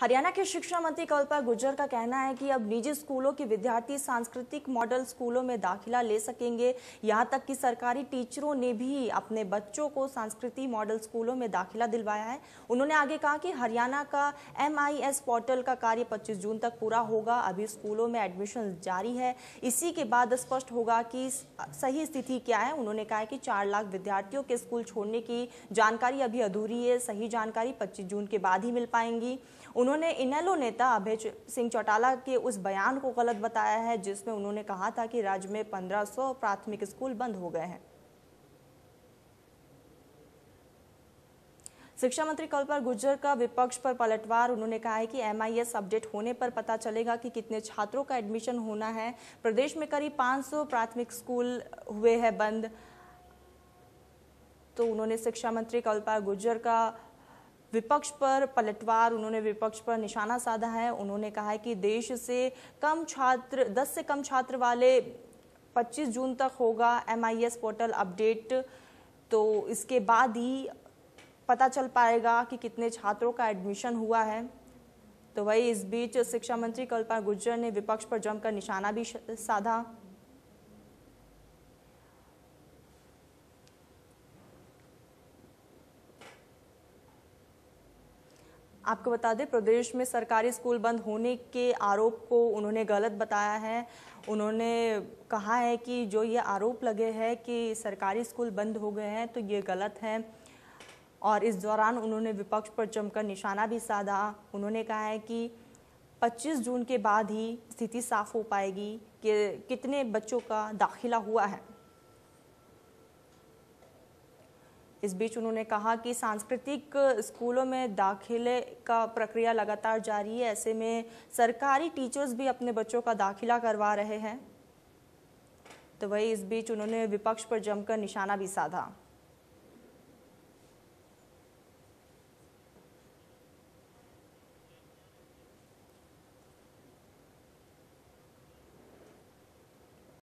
हरियाणा के शिक्षा मंत्री कल्पा गुर्जर का कहना है कि अब निजी स्कूलों के विद्यार्थी सांस्कृतिक मॉडल स्कूलों में दाखिला ले सकेंगे यहाँ तक कि सरकारी टीचरों ने भी अपने बच्चों को सांस्कृतिक मॉडल स्कूलों में दाखिला दिलवाया है उन्होंने आगे कहा कि हरियाणा का एम पोर्टल का कार्य पच्चीस जून तक पूरा होगा अभी स्कूलों में एडमिशन जारी है इसी के बाद स्पष्ट होगा कि सही स्थिति क्या है उन्होंने कहा कि चार लाख विद्यार्थियों के स्कूल छोड़ने की जानकारी अभी अधूरी है सही जानकारी पच्चीस जून के बाद ही मिल पाएंगी उन्होंने उन्होंने इनेलो नेता अभय सिंह चौटाला के उस बयान को गलत बताया है जिसमें उन्होंने कहा था कि राज्य में 1500 प्राथमिक स्कूल बंद हो गए हैं शिक्षा मंत्री कल पर गुर्जर का विपक्ष पर पलटवार उन्होंने कहा है कि एमआईएस अपडेट होने पर पता चलेगा कि कितने छात्रों का एडमिशन होना है प्रदेश में करीब 500 प्राथमिक स्कूल हुए हैं बंद तो उन्होंने शिक्षा मंत्री कल्पर गुर्जर का विपक्ष पर पलटवार उन्होंने विपक्ष पर निशाना साधा है उन्होंने कहा है कि देश से कम छात्र दस से कम छात्र वाले 25 जून तक होगा एमआईएस पोर्टल अपडेट तो इसके बाद ही पता चल पाएगा कि कितने छात्रों का एडमिशन हुआ है तो वही इस बीच शिक्षा मंत्री कल्पना गुर्जर ने विपक्ष पर जमकर निशाना भी साधा आपको बता दें प्रदेश में सरकारी स्कूल बंद होने के आरोप को उन्होंने गलत बताया है उन्होंने कहा है कि जो ये आरोप लगे हैं कि सरकारी स्कूल बंद हो गए हैं तो ये गलत है और इस दौरान उन्होंने विपक्ष पर जमकर निशाना भी साधा उन्होंने कहा है कि 25 जून के बाद ही स्थिति साफ हो पाएगी कि कितने बच्चों का दाखिला हुआ है इस बीच उन्होंने कहा कि सांस्कृतिक स्कूलों में दाखिले का प्रक्रिया लगातार जारी है ऐसे में सरकारी टीचर्स भी अपने बच्चों का दाखिला करवा रहे हैं तो वही इस बीच उन्होंने विपक्ष पर जमकर निशाना भी साधा